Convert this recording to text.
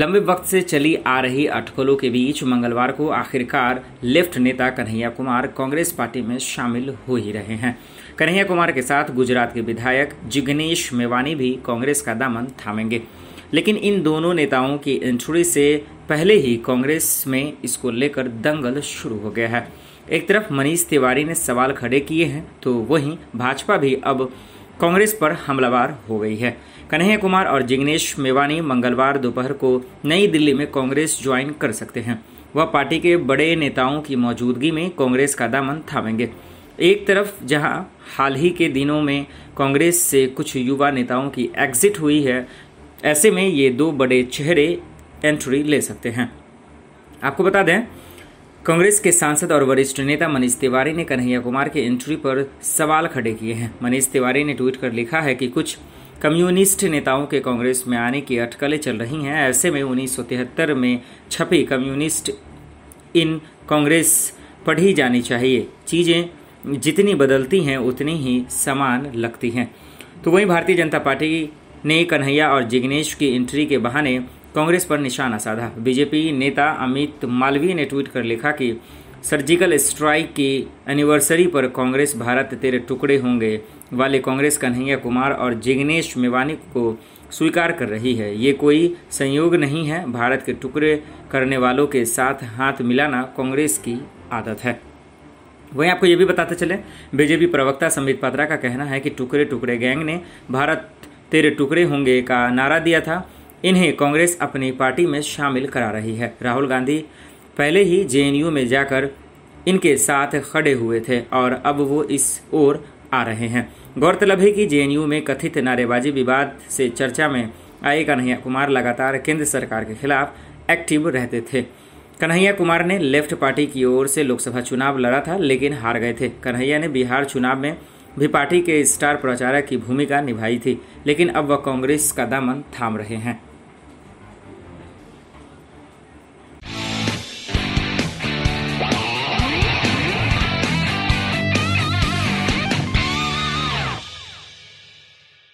लंबे वक्त से चली आ रही अटकलों के बीच मंगलवार को आखिरकार लेफ्ट नेता कन्हैया कुमार कांग्रेस पार्टी में शामिल हो ही रहे हैं कन्हैया कुमार के साथ गुजरात के विधायक जिग्नेश मेवानी भी कांग्रेस का दामन थामेंगे लेकिन इन दोनों नेताओं की एंट्री से पहले ही कांग्रेस में इसको लेकर दंगल शुरू हो गया है एक तरफ मनीष तिवारी ने सवाल खड़े किए हैं तो वहीं भाजपा भी अब कांग्रेस पर हमलावार हो गई है कन्हैया कुमार और जिग्नेश मेवानी मंगलवार दोपहर को नई दिल्ली में कांग्रेस ज्वाइन कर सकते हैं वह पार्टी के बड़े नेताओं की मौजूदगी में कांग्रेस का दामन थामेंगे एक तरफ जहां हाल ही के दिनों में कांग्रेस से कुछ युवा नेताओं की एग्जिट हुई है ऐसे में ये दो बड़े चेहरे एंट्री ले सकते हैं आपको बता दें कांग्रेस के सांसद और वरिष्ठ नेता मनीष तिवारी ने कन्हैया कुमार के एंट्री पर सवाल खड़े किए हैं मनीष तिवारी ने ट्वीट कर लिखा है कि कुछ कम्युनिस्ट नेताओं के कांग्रेस में आने की अटकलें चल रही हैं ऐसे में उन्नीस में छपी कम्युनिस्ट इन कांग्रेस पढ़ी जानी चाहिए चीज़ें जितनी बदलती हैं उतनी ही समान लगती हैं तो वहीं भारतीय जनता पार्टी ने कन्हैया और जिग्नेश की एंट्री के बहाने कांग्रेस पर निशाना साधा बीजेपी नेता अमित मालवीय ने ट्वीट कर लिखा कि सर्जिकल स्ट्राइक की एनिवर्सरी पर कांग्रेस भारत तेरे टुकड़े होंगे वाले कांग्रेस कन्हैया कुमार और जिग्नेश मेवानी को स्वीकार कर रही है ये कोई संयोग नहीं है भारत के टुकड़े करने वालों के साथ हाथ मिलाना कांग्रेस की आदत है वहीं आपको ये भी बताते चले बीजेपी प्रवक्ता संबित पात्रा का कहना है कि टुकड़े टुकड़े गैंग ने भारत तेरे टुकड़े होंगे का नारा दिया था इन्हें कांग्रेस अपनी पार्टी में शामिल करा रही है राहुल गांधी पहले ही जे में जाकर इनके साथ खड़े हुए थे और अब वो इस ओर आ रहे हैं गौरतलब है कि जे में कथित नारेबाजी विवाद से चर्चा में आए कन्हैया कुमार लगातार केंद्र सरकार के खिलाफ एक्टिव रहते थे कन्हैया कुमार ने लेफ्ट पार्टी की ओर से लोकसभा चुनाव लड़ा था लेकिन हार गए थे कन्हैया ने बिहार चुनाव में भी पार्टी के स्टार प्रचारक की भूमिका निभाई थी लेकिन अब वह कांग्रेस का दामन थाम रहे हैं